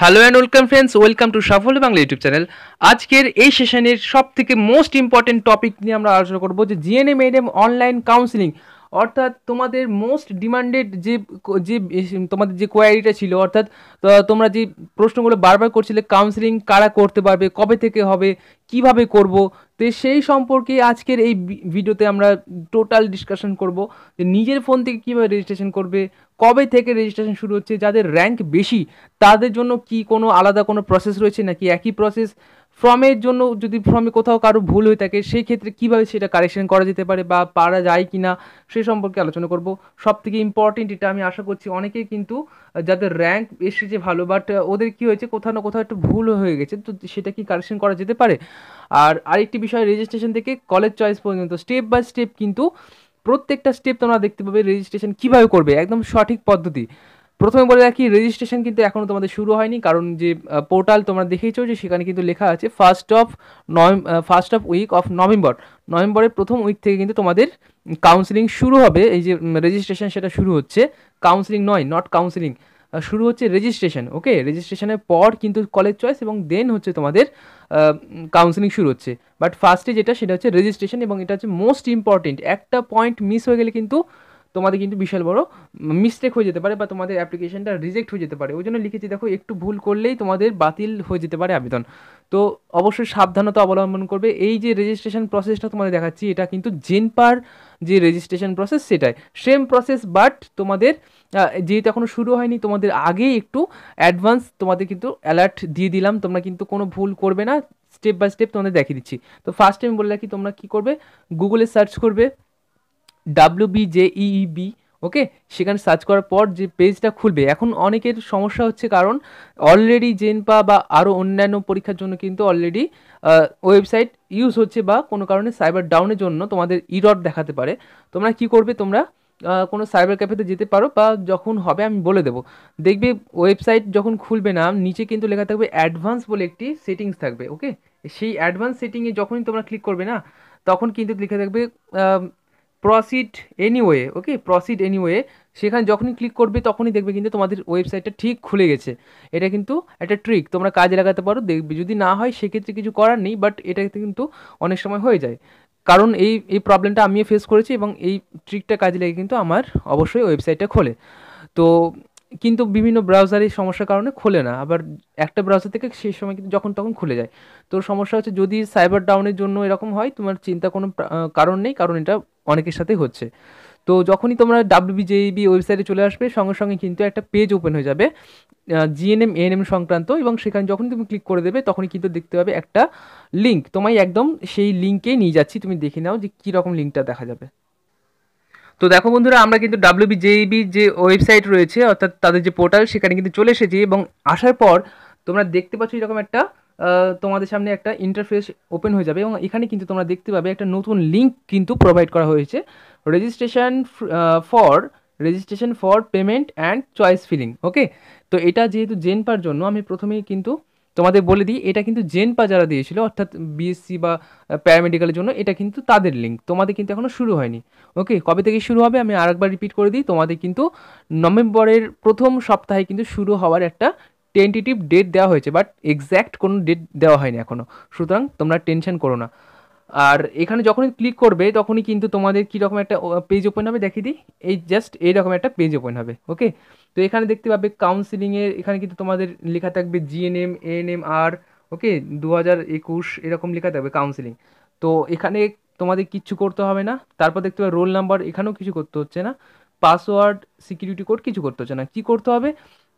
hello and welcome friends welcome to Safalya Bangla YouTube channel আজকের এই সেশনের সব থেকে মোস্ট ইম্পর্টেন্ট টপিক নিয়ে আমরা আলোচনা করবো যে জিএনএম এনএম অনলাইন কাউন্সিলিং অর্থাৎ তোমাদের মোস্ট ডিমান্ডেড যে যে তোমাদের যে কোয়ারিটা ছিল অর্থাৎ তোমরা যে প্রশ্নগুলো বারবার করছিলে কাউন্সিলিং কারা করতে পারবে কবে থেকে হবে কিভাবে করব তো সেই সম্পর্কে আজকের এই ভিডিওতে আমরা টোটাল ডিসকাশন করব যে নিজের ফোন থেকে কীভাবে রেজিস্ট্রেশন করবে কবে থেকে রেজিস্ট্রেশন শুরু হচ্ছে যাদের র্যাঙ্ক বেশি তাদের জন্য কি কোনো আলাদা কোনো প্রসেস রয়েছে নাকি একই প্রসেস ফর্মের জন্য যদি ফর্মে কোথাও কারো ভুল হয়ে থাকে সেই ক্ষেত্রে কীভাবে সেটা কারেকশন করা যেতে পারে বা পারা যায় কি না সে সম্পর্কে আলোচনা করব সব থেকে ইম্পর্টেন্ট এটা আমি আশা করছি অনেকেই কিন্তু যাদের র্যাঙ্ক এসেছে ভালো বাট ওদের কি হয়েছে কোথাও না কোথাও একটু ভুল হয়ে গেছে তো সেটা কি কারেকশন করা যেতে পারে আর আরেকটি বিষয় রেজিস্ট্রেশন থেকে কলেজ চয়েস পর্যন্ত স্টেপ বাই স্টেপ কিন্তু প্রত্যেকটা স্টেপ তোমরা দেখতে পাবে রেজিস্ট্রেশন কীভাবে করবে একদম সঠিক পদ্ধতি প্রথমে বলে রাখি রেজিস্ট্রেশন কিন্তু এখনও তোমাদের শুরু হয়নি কারণ যে পোর্টাল তোমরা দেখেইছো যে সেখানে কিন্তু লেখা আছে ফার্স্ট অফ নয় first of week of November নভেম্বরের প্রথম উইক থেকে কিন্তু তোমাদের কাউন্সিলিং শুরু হবে এই যে রেজিস্ট্রেশন সেটা শুরু হচ্ছে কাউন্সিলিং নয় নট কাউন্সিলিং শুরু হচ্ছে রেজিস্ট্রেশন ওকে রেজিস্ট্রেশনের পর কিন্তু কলেজ চয়েস এবং দেন হচ্ছে তোমাদের কাউন্সিলিং শুরু হচ্ছে বাট ফার্স্টে যেটা সেটা হচ্ছে রেজিস্ট্রেশন এবং এটা হচ্ছে মোস্ট ইম্পর্টেন্ট একটা পয়েন্ট মিস হয়ে গেলে কিন্তু তোমাদের কিন্তু বিশাল বড় মিস্টেক হয়ে যেতে পারে বা তোমাদের অ্যাপ্লিকেশনটা রিজেক্ট হয়ে যেতে পারে ওই জন্য লিখেছি দেখো একটু ভুল করলেই তোমাদের বাতিল হয়ে যেতে পারে আবেদন তো অবশ্যই সাবধানতা অবলম্বন করবে এই যে রেজিস্ট্রেশন প্রসেসটা তোমাদের দেখাচ্ছি এটা কিন্তু জেনপার যে রেজিস্ট্রেশন প্রসেস সেটাই সেম প্রসেস বাট তোমাদের যেহেতু এখনও শুরু হয়নি তোমাদের আগেই একটু অ্যাডভান্স তোমাদের কিন্তু অ্যালার্ট দিয়ে দিলাম তোমরা কিন্তু কোনো ভুল করবে না স্টেপ বাই স্টেপ তোমাদের দেখিয়ে দিচ্ছি তো ফার্স্ট টাইম বলে রাখি তোমরা কী করবে গুগলে সার্চ করবে বি ওকে e e সেখানে সার্চ করার পর যে পেজটা খুলবে এখন অনেকের সমস্যা হচ্ছে কারণ অলরেডি জেনপা বা আরও অন্যান্য পরীক্ষার জন্য কিন্তু অলরেডি ওয়েবসাইট ইউজ হচ্ছে বা কোনো কারণে সাইবার ডাউনের জন্য তোমাদের ইরট দেখাতে পারে তোমরা কি করবে তোমরা কোনো সাইবার ক্যাফেতে যেতে পারো বা যখন হবে আমি বলে দেবো দেখবে ওয়েবসাইট যখন খুলবে না নিচে কিন্তু লেখা থাকবে অ্যাডভান্স বলে একটি সেটিংস থাকবে ওকে সেই অ্যাডভান্স সেটিংয়ে যখনই তোমরা ক্লিক করবে না তখন কিন্তু লিখে থাকবে proceed anyway okay proceed anyway সেখানে যখনই ক্লিক করবে তখনই দেখবে কিন্তু তোমাদের ওয়েবসাইটটা ঠিক খুলে গেছে এটা কিন্তু একটা ট্রিক তোমরা কাজে লাগাতে পারো দেখবে যদি না হয় সেক্ষেত্রে কিছু করার নেই বাট এটাতে কিন্তু অনেক সময় হয়ে যায় কারণ এই এই প্রবলেমটা আমিও ফেস করেছি এবং এই ট্রিকটা কাজে লাগে কিন্তু আমার অবশ্যই ওয়েবসাইটটা খোলে তো কিন্তু বিভিন্ন ব্রাউজারের সমস্যার কারণে খোলে না আবার একটা ব্রাউজার থেকে সেই সময় কিন্তু যখন তখন খুলে যায় তো সমস্যা হচ্ছে যদি সাইবার ডাউনের জন্য এরকম হয় তোমার চিন্তা কোনো কারণ নেই কারণ এটা অনেকের সাথে হচ্ছে তো যখনই তোমরা ডাব্লিউবিজেইবি ওয়েবসাইটে চলে আসবে সঙ্গে সঙ্গে কিন্তু একটা পেজ ওপেন হয়ে যাবে জিএনএম এএনএম সংক্রান্ত এবং সেখানে যখন তুমি ক্লিক করে দেবে তখনই কিন্তু দেখতে পাবে একটা লিঙ্ক তোমায় একদম সেই লিঙ্কেই নিয়ে যাচ্ছি তুমি দেখে নাও যে কীরকম লিঙ্কটা দেখা যাবে তো দেখো বন্ধুরা আমরা কিন্তু ডাব্লিউবিজেইবির যে ওয়েবসাইট রয়েছে অর্থাৎ তাদের যে পোর্টাল সেখানে কিন্তু চলে এসেছি এবং আসার পর তোমরা দেখতে পাচ্ছ এরকম একটা তোমাদের সামনে একটা ইন্টারফেস ওপেন হয়ে যাবে এবং এখানে কিন্তু তোমরা দেখতে পাবে একটা নতুন লিঙ্ক কিন্তু প্রোভাইড করা হয়েছে registration for registration for payment and choice filling okay তো এটা যেহেতু জেনপার জন্য আমি প্রথমেই কিন্তু তোমাদের বলে দিই এটা কিন্তু জেনপা যারা দিয়েছিল অর্থাৎ বিএসসি বা প্যারামেডিক্যালের জন্য এটা কিন্তু তাদের লিঙ্ক তোমাদের কিন্তু এখনও শুরু হয়নি ওকে কবে থেকে শুরু হবে আমি আরেকবার রিপিট করে দিই তোমাদের কিন্তু নভেম্বরের প্রথম সপ্তাহে কিন্তু শুরু হওয়ার একটা টেন্টেটিভ ডেট দেওয়া হয়েছে বাট এক্স্যাক্ট কোনো ডেট দেওয়া হয়নি এখনও সুতরাং তোমরা টেনশন করো না আর এখানে যখনই ক্লিক করবে তখনই কিন্তু তোমাদের কীরকম একটা পেজ ওপেন হবে দেখিয়ে দিই এই জাস্ট এইরকম একটা পেজ ওপেন হবে ওকে তো এখানে দেখতে পাবে কাউন্সিলিংয়ের এখানে কিন্তু তোমাদের লেখা থাকবে জিএনএম এএনএম আর ওকে দু হাজার একুশ এরকম লেখা থাকবে কাউন্সিলিং তো এখানে তোমাদের কিচ্ছু করতে হবে না তারপর দেখতে পাবে রোল নাম্বার এখানেও কিছু করতে হচ্ছে না পাসওয়ার্ড সিকিউরিটি কোড কিছু করতে হচ্ছে না কী করতে হবে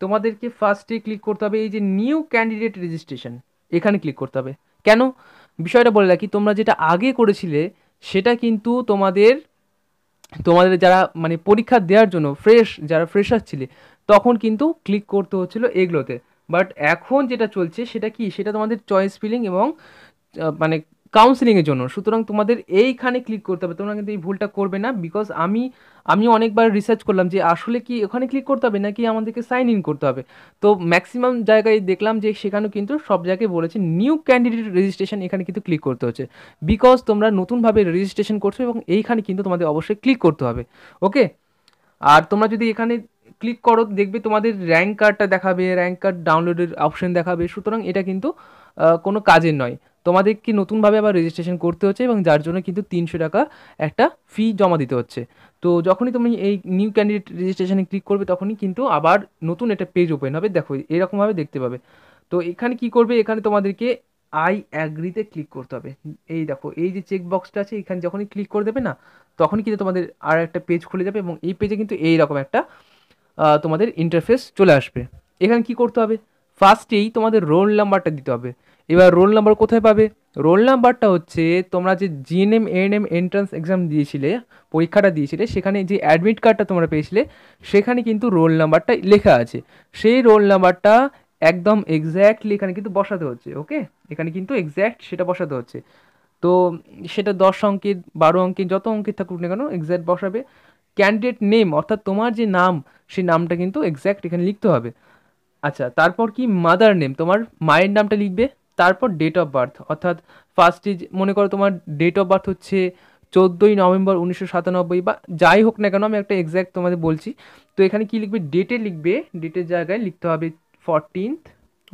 তোমাদেরকে ফার্স্টে ক্লিক করতে হবে এই যে নিউ ক্যান্ডিডেট রেজিস্ট্রেশন এখানে ক্লিক করতে হবে কেন বিষয়টা বলে রাখি তোমরা যেটা আগে করেছিলে সেটা কিন্তু তোমাদের তোমাদের যারা মানে পরীক্ষা দেওয়ার জন্য ফ্রেশ যারা ফ্রেশার ছিলে তখন কিন্তু ক্লিক করতে হচ্ছিল এগুলোতে বাট এখন যেটা চলছে সেটা কি সেটা তোমাদের চয়েস ফিলিং এবং মানে কাউন্সিলিংয়ের জন্য সুতরাং তোমাদের এইখানে ক্লিক করতে হবে তোমরা কিন্তু এই ভুলটা করবে না বিকজ আমি আমি অনেকবার রিসার্চ করলাম যে আসলে কি ওখানে ক্লিক করতে হবে নাকি আমাদেরকে সাইন ইন করতে হবে তো ম্যাক্সিমাম জায়গায় দেখলাম যে সেখানেও কিন্তু সব জায়গায় বলেছে নিউ ক্যান্ডিডেট রেজিস্ট্রেশন এখানে কিন্তু ক্লিক করতে হচ্ছে বিকজ তোমরা নতুনভাবে রেজিস্ট্রেশন করছো এবং এইখানে কিন্তু তোমাদের অবশ্যই ক্লিক করতে হবে ওকে আর তোমরা যদি এখানে ক্লিক করো দেখবে তোমাদের র্যাঙ্ক কার্ডটা দেখাবে র্যাঙ্ক কার্ড ডাউনলোডের অপশন দেখাবে সুতরাং এটা কিন্তু কোনো কাজের নয় তোমাদেরকে নতুনভাবে আবার রেজিস্ট্রেশন করতে হচ্ছে এবং যার জন্য কিন্তু তিনশো টাকা একটা ফি জমা দিতে হচ্ছে তো যখনই তুমি এই নিউ ক্যান্ডিডেট রেজিস্ট্রেশনে ক্লিক করবে তখনই কিন্তু আবার নতুন একটা পেজ ওপেন হবে দেখো এরকমভাবে দেখতে পাবে তো এখানে কি করবে এখানে তোমাদেরকে আই অ্যাগ্রিতে ক্লিক করতে হবে এই দেখো এই যে চেকবক্সটা আছে এখানে যখনই ক্লিক করে দেবে না তখনই কিন্তু তোমাদের আর একটা পেজ খুলে যাবে এবং এই পেজে কিন্তু এই রকম একটা তোমাদের ইন্টারফেস চলে আসবে এখানে কি করতে হবে ফার্স্টেই তোমাদের রোল নাম্বারটা দিতে হবে এবার রোল নাম্বার কোথায় পাবে রোল নাম্বারটা হচ্ছে তোমরা যে জিএনএম এএনএম এন্ট্রান্স এক্সাম দিয়েছিলে পরীক্ষাটা দিয়েছিলে সেখানে যে অ্যাডমিট কার্ডটা তোমরা পেয়েছিলে সেখানে কিন্তু রোল নাম্বারটা লেখা আছে সেই রোল নাম্বারটা একদম এক্স্যাক্টলি এখানে কিন্তু বসাতে হচ্ছে ওকে এখানে কিন্তু এক্স্যাক্ট সেটা বসাতে হচ্ছে তো সেটা দশ অঙ্কের বারো অঙ্কের যত অঙ্কের থাকুক না কেন এক্স্যাক্ট বসাবে ক্যান্ডিডেট নেম অর্থাৎ তোমার যে নাম সেই নামটা কিন্তু এক্স্যাক্ট এখানে লিখতে হবে আচ্ছা তারপর কি মাদার নেম তোমার মায়ের নামটা লিখবে তারপর ডেট অফ বার্থ অর্থাৎ ফার্স্টে মনে করো তোমার ডেট অফ বার্থ হচ্ছে চোদ্দোই নভেম্বর উনিশশো সাতানব্বই বা যাই হোক না কেন আমি একটা এক্স্যাক্ট তোমাদের বলছি তো এখানে কি লিখবে ডেটে লিখবে ডেটের জায়গায় লিখতে হবে ফরটিনথ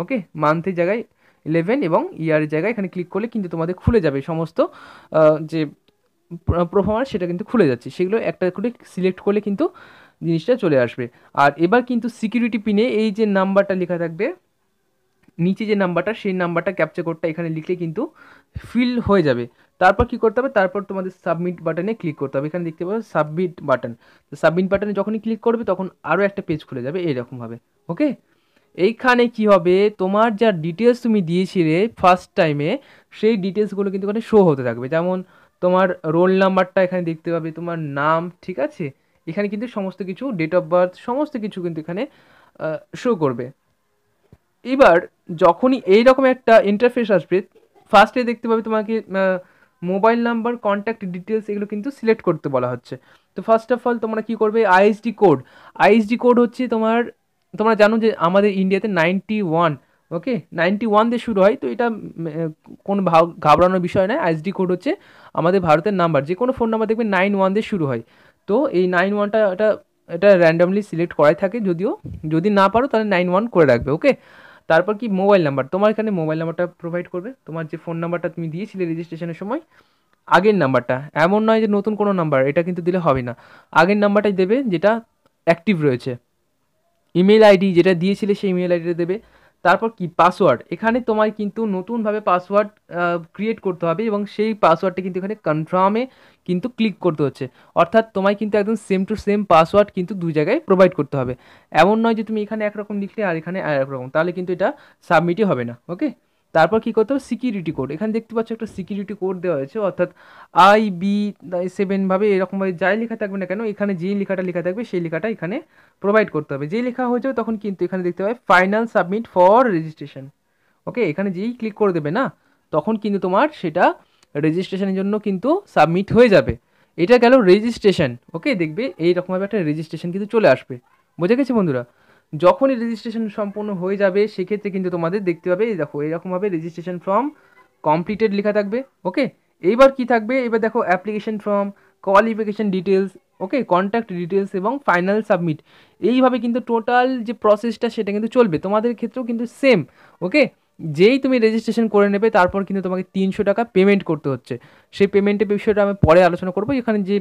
ওকে মান্থের জায়গায় ইলেভেন এবং ইয়ারের জায়গায় এখানে ক্লিক করলে কিন্তু তোমাদের খুলে যাবে সমস্ত যে প্রফর্মার সেটা কিন্তু খুলে যাচ্ছে সেগুলো একটা করে সিলেক্ট করলে কিন্তু জিনিসটা চলে আসবে আর এবার কিন্তু সিকিউরিটি পিনে এই যে নাম্বারটা লেখা থাকবে নিচে যে নাম্বারটা সেই নাম্বারটা ক্যাপচার কোডটা এখানে লিখলে কিন্তু ফিল হয়ে যাবে তারপর কি করতে হবে তারপর তোমাদের সাবমিট বাটনে ক্লিক করতে হবে এখানে দেখতে পাবে সাবমিট বাটন তো সাবমিট বাটনে যখনই ক্লিক করবে তখন আরও একটা পেজ খুলে যাবে এরকমভাবে ওকে এইখানে কি হবে তোমার যা ডিটেলস তুমি দিয়েছিলে ফার্স্ট টাইমে সেই ডিটেলসগুলো কিন্তু এখানে শো হতে থাকবে যেমন তোমার রোল নাম্বারটা এখানে দেখতে পাবে তোমার নাম ঠিক আছে এখানে কিন্তু সমস্ত কিছু ডেট অফ বার্থ সমস্ত কিছু কিন্তু এখানে শো করবে এবার যখনই এইরকম একটা ইন্টারফেস আসবে ফার্স্টে দেখতে পাবে তোমাকে মোবাইল নাম্বার কন্ট্যাক্ট ডিটেলস এগুলো কিন্তু সিলেক্ট করতে বলা হচ্ছে তো ফার্স্ট অফ অল তোমরা কী করবে আইএসডি কোড আইএসডি কোড হচ্ছে তোমার তোমরা জানো যে আমাদের ইন্ডিয়াতে ninety one okay ninety one দিয়ে শুরু হয় তো এটা কোনো ঘাবড়ানোর বিষয় নয় আইএসডি কোড হচ্ছে আমাদের ভারতের নাম্বার যে কোনো ফোন নাম্বার দেখবে নাইন ওয়ান দিয়ে শুরু হয় তো এই নাইন ওয়ানটা এটা এটা র্যান্ডামলি সিলেক্ট করাই থাকে যদিও যদি না পারো তাহলে নাইন ওয়ান করে রাখবে ওকে তারপর কি মোবাইল নাম্বার তোমার এখানে মোবাইল নাম্বারটা প্রোভাইড করবে তোমার যে ফোন নাম্বারটা তুমি দিয়েছিলে রেজিস্ট্রেশনের সময় আগের নাম্বারটা এমন নয় যে নতুন কোনো নাম্বার এটা কিন্তু দিলে হবে না আগের নাম্বারটাই দেবে যেটা অ্যাক্টিভ রয়েছে ইমেল আইডি যেটা দিয়েছিলে সেই ইমেল আইডিটা দেবে তারপর কি পাসওয়ার্ড এখানে তোমার কিন্তু নতুনভাবে পাসওয়ার্ড ক্রিয়েট করতে হবে এবং সেই পাসওয়ার্ডটা কিন্তু এখানে কনফার্মে কিন্তু ক্লিক করতে হচ্ছে অর্থাৎ তোমায় কিন্তু একদম সেম টু সেম পাসওয়ার্ড কিন্তু দুই জায়গায় প্রোভাইড করতে হবে এমন নয় যে তুমি এখানে একরকম লিখলে আর এখানে আর একরকম তাহলে কিন্তু এটা সাবমিটই হবে না ওকে তারপর কী করতে হবে সিকিউরিটি কোড এখানে দেখতে পাচ্ছ একটা সিকিউরিটি কোড দেওয়া হয়েছে অর্থাৎ আই বি সেভেনভাবে এরকমভাবে যাই লেখা থাকবে না কেন এখানে যেই লেখাটা লেখা থাকবে সেই লেখাটা এখানে প্রোভাইড করতে হবে যেই লেখা হয়ে তখন কিন্তু এখানে দেখতে পাবে final submit for registration okay এখানে যেই ক্লিক করে দেবে না তখন কিন্তু তোমার সেটা রেজিস্ট্রেশনের জন্য কিন্তু সাবমিট হয়ে যাবে এটা গেল রেজিস্ট্রেশন ওকে দেখবে এইরকমভাবে একটা রেজিস্ট্রেশন কিন্তু চলে আসবে বোঝা গেছে বন্ধুরা যখনই রেজিস্ট্রেশন সম্পূর্ণ হয়ে যাবে সেক্ষেত্রে কিন্তু তোমাদের দেখতে পাবে এই দেখো এরকমভাবে রেজিস্ট্রেশন ফর্ম কমপ্লিটেড লেখা থাকবে ওকে এইবার কি থাকবে এবার দেখো application form qualification details okay contact details এবং ফাইনাল সাবমিট এইভাবে কিন্তু টোটাল যে প্রসেসটা সেটা কিন্তু চলবে তোমাদের ক্ষেত্রেও কিন্তু সেম ওকে যেই তুমি রেজিস্ট্রেশন করে নেবে তারপর কিন্তু তোমাকে তিনশো টাকা পেমেন্ট করতে হচ্ছে সেই পেমেন্টের বিষয়টা আমি পরে আলোচনা করবো এখানে যে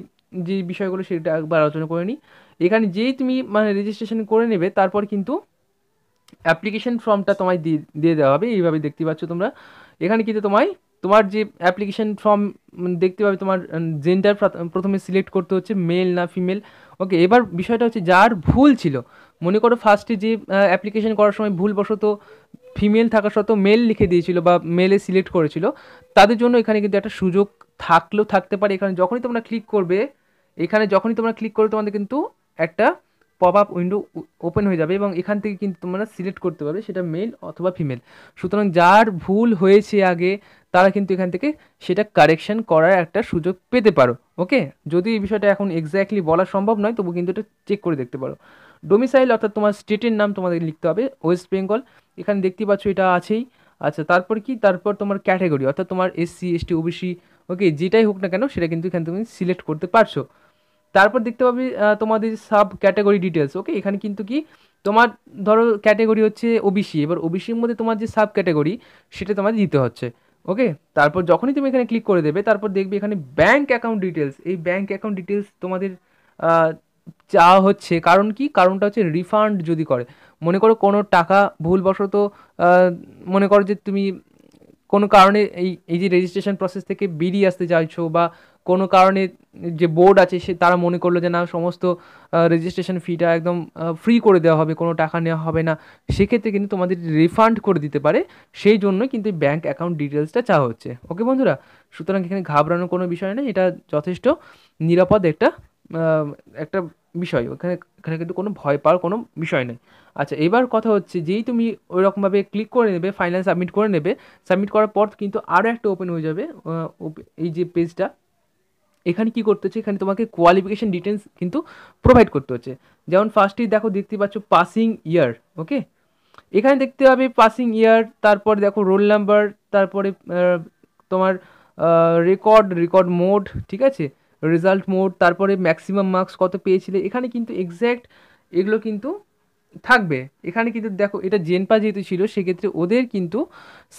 যে বিষয়গুলো সেটা একবার আলোচনা করে নিই এখানে যেই তুমি মানে রেজিস্ট্রেশন করে নেবে তারপর কিন্তু অ্যাপ্লিকেশন ফর্মটা তোমায় দিয়ে দিয়ে দেওয়া হবে এইভাবে দেখতে পাচ্ছ তোমরা এখানে কিন্তু তোমায় তোমার যে অ্যাপ্লিকেশন ফর্ম দেখতে পাবে তোমার জেন্ডার প্রথমে সিলেক্ট করতে হচ্ছে মেল না ফিমেল ওকে এবার বিষয়টা হচ্ছে যার ভুল ছিল মনে করো ফার্স্টে যে অ্যাপ্লিকেশন করার সময় ভুলবশত ফিমেল থাকা সত্ত্বেও মেল লিখে দিয়েছিল বা মেলে সিলেক্ট করেছিল তাদের জন্য এখানে কিন্তু একটা সুযোগ থাকলেও থাকতে পারে এখানে যখনই তোমরা ক্লিক করবে এখানে যখনই তোমরা ক্লিক করবে তোমাদের কিন্তু একটা পপ আপ উইন্ডো ওপেন হয়ে যাবে এবং এখান থেকে কিন্তু তোমরা সিলেক্ট করতে পারবে সেটা মেল অথবা ফিমেল সুতরাং যার ভুল হয়েছে আগে তারা কিন্তু এখান থেকে সেটা কারেকশন করার একটা সুযোগ পেতে পারো ওকে যদি এই বিষয়টা এখন এক্স্যাক্টলি বলা সম্ভব নয় তবু কিন্তু এটা চেক করে দেখতে পারো ডোমিসাইল অর্থাৎ তোমার স্টেটের নাম তোমাদের লিখতে হবে ওয়েস্ট বেঙ্গল এখানে দেখতে পাচ্ছ এটা আছেই আচ্ছা তারপর কি তারপর তোমার ক্যাটাগরি অর্থাৎ তোমার এসসি এসটি ওবিসি ওকে যেটাই হোক না কেন সেটা কিন্তু এখানে তুমি সিলেক্ট করতে পারছো তারপর দেখতে পাবে তোমাদের সাব ক্যাটাগরি ডিটেলস ওকে এখানে কিন্তু কি তোমার ধরো ক্যাটাগরি হচ্ছে ওবিসি এবার ওবিসির মধ্যে তোমার যে সাব ক্যাটাগরি সেটা তোমার দিতে হচ্ছে ওকে তারপর যখনই তুমি এখানে ক্লিক করে দেবে তারপর দেখবে এখানে ব্যাঙ্ক অ্যাকাউন্ট ডিটেলস এই ব্যাঙ্ক অ্যাকাউন্ট ডিটেলস তোমাদের চাওয়া হচ্ছে কারণ কি কারণটা হচ্ছে রিফান্ড যদি করে মনে করো কোনো টাকা ভুলবশত মনে করো যে তুমি কোনো কারণে এই এই যে রেজিস্ট্রেশন প্রসেস থেকে বেরিয়ে আসতে চাইছো বা কোনো কারণে যে বোর্ড আছে সে তারা মনে করলো যে না সমস্ত রেজিস্ট্রেশন ফিটা একদম ফ্রি করে দেওয়া হবে কোনো টাকা নেওয়া হবে না সেক্ষেত্রে কিন্তু তোমাদের রিফান্ড করে দিতে পারে সেই জন্য কিন্তু ব্যাঙ্ক অ্যাকাউন্ট ডিটেলসটা চাওয়া হচ্ছে ওকে বন্ধুরা সুতরাং এখানে ঘাবড়ানোর কোনো বিষয় নেই এটা যথেষ্ট নিরাপদ একটা একটা বিষয় ওখানে এখানে কিন্তু কোনো ভয় পাওয়ার কোনো বিষয় নেই আচ্ছা এবার কথা হচ্ছে যেই তুমি ওই রকমভাবে ক্লিক করে নেবে ফাইনাল সাবমিট করে নেবে সাবমিট করার পর কিন্তু আরও একটা ওপেন হয়ে যাবে এই যে পেজটা এখানে কি করতে হচ্ছে এখানে তোমাকে কোয়ালিফিকেশন ডিটেলস কিন্তু প্রোভাইড করতে হচ্ছে যেমন ফার্স্টেই দেখো দেখতে পাচ্ছ পাসিং ইয়ার ওকে এখানে দেখতে পাবে পাসিং ইয়ার তারপর দেখো রোল নাম্বার তারপরে তোমার রেকর্ড রেকর্ড মোড ঠিক আছে রেজাল্ট মোড তারপরে ম্যাক্সিমাম মার্কস কত পেয়েছিলে এখানে কিন্তু এক্স্যাক্ট এগুলো কিন্তু থাকবে এখানে কিন্তু দেখো এটা জেনপা যেহেতু ছিল সেক্ষেত্রে ওদের কিন্তু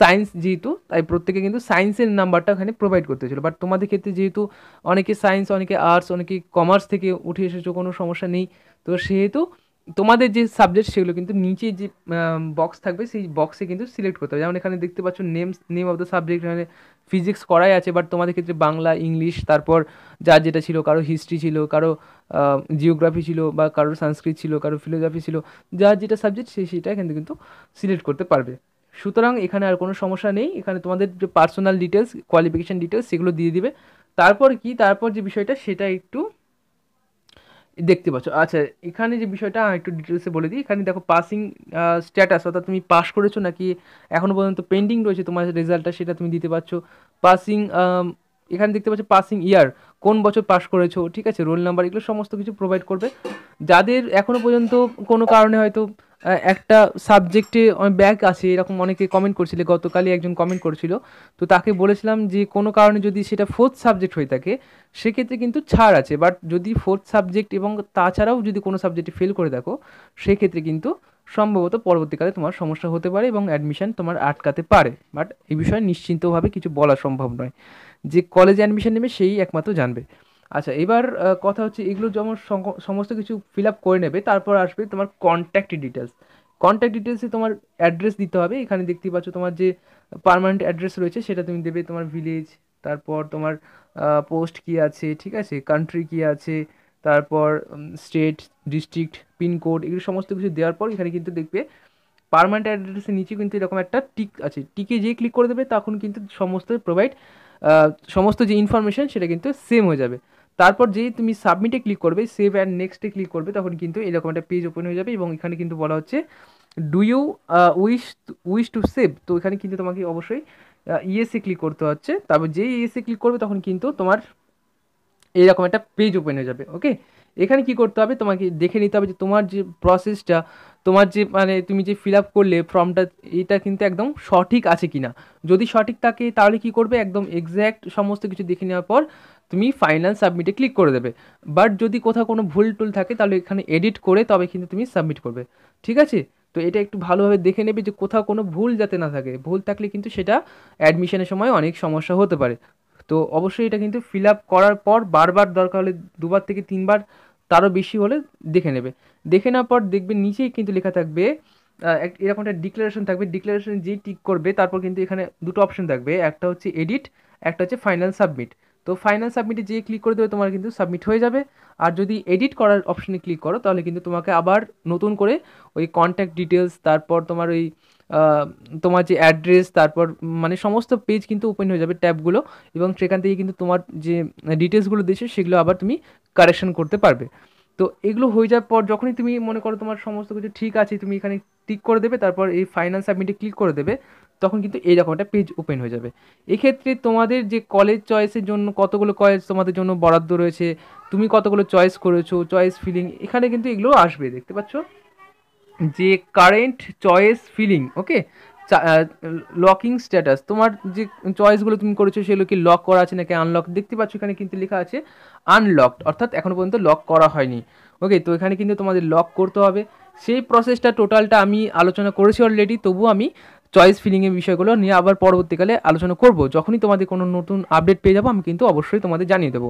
সায়েন্স যেহেতু তাই প্রত্যেকে কিন্তু সায়েন্সের নাম্বারটা ওখানে প্রোভাইড করতে ছিল বাট তোমাদের ক্ষেত্রে যেহেতু অনেকে সায়েন্স অনেকে আর্টস অনেকে কমার্স থেকে উঠে এসেছো কোনো সমস্যা নেই তো সেহেতু তোমাদের যে সাবজেক্ট সেগুলো কিন্তু নিচে যে বক্স থাকবে সেই বক্সে কিন্তু সিলেক্ট করতে হবে যেমন এখানে দেখতে পাচ্ছ name name of the subject এখানে ফিজিক্স করাই আছে বাট তোমাদের ক্ষেত্রে বাংলা ইংলিশ তারপর যার যেটা ছিল কারো হিস্ট্রি ছিল কারো জিওগ্রাফি ছিল বা কারো সংস্কৃত ছিল কারো ফিলোজফি ছিল যার যেটা সাবজেক্ট সেই সেটা কিন্তু কিন্তু সিলেক্ট করতে পারবে সুতরাং এখানে আর কোনো সমস্যা নেই এখানে তোমাদের যে পার্সোনাল ডিটেলস কোয়ালিফিকেশান ডিটেলস সেগুলো দিয়ে দিবে তারপর কি তারপর যে বিষয়টা সেটা একটু দেখতে পাচ্ছ আচ্ছা এখানে যে বিষয়টা আমি একটু ডিটেলসে বলে দিই এখানে দেখো পাসিং স্ট্যাটাস অর্থাৎ তুমি পাস করেছো নাকি এখনও পর্যন্ত পেন্ডিং রয়েছে তোমার রেজাল্টটা সেটা তুমি দিতে পারছো পাসিং এখানে দেখতে পাচ্ছ পাসিং ইয়ার কোন বছর পাশ করেছো ঠিক আছে রোল নাম্বার এগুলো সমস্ত কিছু প্রোভাইড করবে যাদের এখনও পর্যন্ত কোনো কারণে হয়তো একটা সাবজেক্টে ব্যাক আছে এরকম অনেকে কমেন্ট করছিলে গতকালই একজন কমেন্ট করেছিল তো তাকে বলেছিলাম যে কোনো কারণে যদি সেটা ফোর্থ সাবজেক্ট হয়ে থাকে সেক্ষেত্রে কিন্তু ছাড় আছে বাট যদি ফোর্থ সাবজেক্ট এবং তাছাড়াও যদি কোনো সাবজেক্টে ফেল করে থাকো সেক্ষেত্রে কিন্তু সম্ভবত পরবর্তীকালে তোমার সমস্যা হতে পারে এবং অ্যাডমিশন তোমার আটকাতে পারে বাট এই বিষয়ে নিশ্চিন্তভাবে কিছু বলা সম্ভব নয় যে কলেজে অ্যাডমিশন নেবে সেই একমাত্র জানবে আচ্ছা এবার কথা হচ্ছে এগুলো যেমন সমস্ত কিছু ফিল আপ করে নেবে তারপর আসবে তোমার কন্ট্যাক্ট ডিটেলস কন্ট্যাক্ট ডিটেলসে তোমার অ্যাড্রেস দিতে হবে এখানে দেখতেই পাচ্ছ তোমার যে পারমানেন্ট অ্যাড্রেস রয়েছে সেটা তুমি দেবে তোমার ভিলেজ তারপর তোমার পোস্ট কী আছে ঠিক আছে কান্ট্রি কী আছে তারপর স্টেট ডিস্ট্রিক্ট পিনকোড এগুলো সমস্ত কিছু দেওয়ার পর এখানে কিন্তু দেখবে পারমানেন্ট অ্যাড্রেসের নিচে কিন্তু এরকম একটা টিক আছে টিকে যেই ক্লিক করে দেবে তখন কিন্তু সমস্ত প্রোভাইড সমস্ত যে ইনফরমেশান সেটা কিন্তু সেম হয়ে যাবে তারপর যেই তুমি সাবমিটে ক্লিক করবে সেভ অ্যান্ড নেক্সটে ক্লিক করবে তখন কিন্তু এরকম একটা পেজ ওপেন হয়ে যাবে এবং এখানে কিন্তু বলা হচ্ছে do you wish wish to save তো এখানে কিন্তু তোমাকে অবশ্যই ইএসএ ক্লিক করতে হচ্ছে তারপর যেই ইএসএ ক্লিক করবে তখন কিন্তু তোমার এইরকম একটা পেজ ওপেন হয়ে যাবে ওকে এখানে কি করতে হবে তোমাকে দেখে নিতে হবে যে তোমার যে প্রসেসটা তোমার যে মানে তুমি যে ফিল আপ করলে ফর্মটা এটা কিন্তু একদম সঠিক আছে কি না যদি সঠিক থাকে তাহলে কি করবে একদম এক্স্যাক্ট সমস্ত কিছু দেখে নেওয়ার পর তুমি ফাইনাল সাবমিটে ক্লিক করে দেবে বাট যদি কোথাও কোনো ভুল টুল থাকে তাহলে এখানে এডিট করে তবে কিন্তু তুমি সাবমিট করবে ঠিক আছে তো এটা একটু ভালোভাবে দেখে নেবে যে কোথাও কোনো ভুল যাতে না থাকে ভুল থাকলে কিন্তু সেটা অ্যাডমিশনের সময় অনেক সমস্যা হতে পারে তো অবশ্যই এটা কিন্তু ফিল আপ করার পর বারবার দরকার হলে দুবার থেকে তিনবার তারও বেশি হলে দেখে নেবে দেখে নেওয়ার পর দেখবে নিচেই কিন্তু লেখা থাকবে এরকম একটা ডিক্লারেশন থাকবে ডিক্লারেশন যেই টিক করবে তারপর কিন্তু এখানে দুটো অপশন থাকবে একটা হচ্ছে এডিট একটা হচ্ছে ফাইনাল সাবমিট তো ফাইনাল সাবমিটে যেয়ে ক্লিক করে দেবে তোমার কিন্তু সাবমিট হয়ে যাবে আর যদি এডিট করার অপশনে ক্লিক করো তাহলে কিন্তু তোমাকে আবার নতুন করে ওই কন্ট্যাক্ট ডিটেলস তারপর তোমার ওই তোমার যে অ্যাড্রেস তারপর মানে সমস্ত পেজ কিন্তু ওপেন হয়ে যাবে ট্যাবগুলো এবং সেখান থেকে কিন্তু তোমার যে ডিটেলসগুলো দিয়েছে সেগুলো আবার তুমি কারেকশন করতে পারবে তো এগুলো হয়ে যাওয়ার পর যখনই তুমি মনে করো তোমার সমস্ত কিছু ঠিক আছে তুমি এখানে টিক করে দেবে তারপর এই ফাইনাল সাবমিটে ক্লিক করে দেবে তখন কিন্তু এই রকম একটা পেজ ওপেন হয়ে যাবে এক্ষেত্রে তোমাদের যে কলেজ চয়েসের জন্য কতগুলো কলেজ তোমাদের জন্য বরাদ্দ রয়েছে তুমি কতগুলো চয়েস করেছো চয়েস ফিলিং এখানে কিন্তু এগুলো আসবে দেখতে পাচ্ছ যে current choice filling okay locking status তোমার যে চয়েসগুলো তুমি করেছো সেগুলো কি লক করা আছে নাকি আনলক দেখতে পাচ্ছ এখানে কিন্তু লেখা আছে আনলকড অর্থাৎ এখনও পর্যন্ত লক করা হয়নি ওকে তো এখানে কিন্তু তোমাদের লক করতে হবে সেই প্রসেসটা টোটালটা আমি আলোচনা করেছি অলরেডি তবু আমি চয়েস ফিলিংয়ের বিষয়গুলো নিয়ে আবার পরবর্তীকালে আলোচনা করব যখনই তোমাদের কোনো নতুন আপডেট পেয়ে যাবো আমি কিন্তু অবশ্যই তোমাদের জানিয়ে দেবো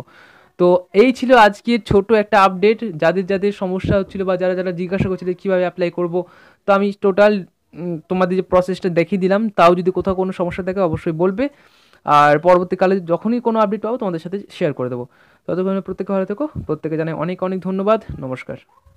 তো এই ছিল আজকের ছোট একটা আপডেট যাদের যাদের সমস্যা হচ্ছিলো বা যারা যারা জিজ্ঞাসা করছিল কীভাবে অ্যাপ্লাই করব তো আমি টোটাল তোমাদের যে প্রসেসটা দেখিয়ে দিলাম তাও যদি কোথাও কোনো সমস্যা থাকে অবশ্যই বলবে আর পরবর্তীকালে যখনই কোনো আপডেট পাবো তোমাদের সাথে শেয়ার করে দেবো ততক্ষণে প্রত্যেকে ভালো থেকো প্রত্যেকে জানাই অনেক অনেক ধন্যবাদ নমস্কার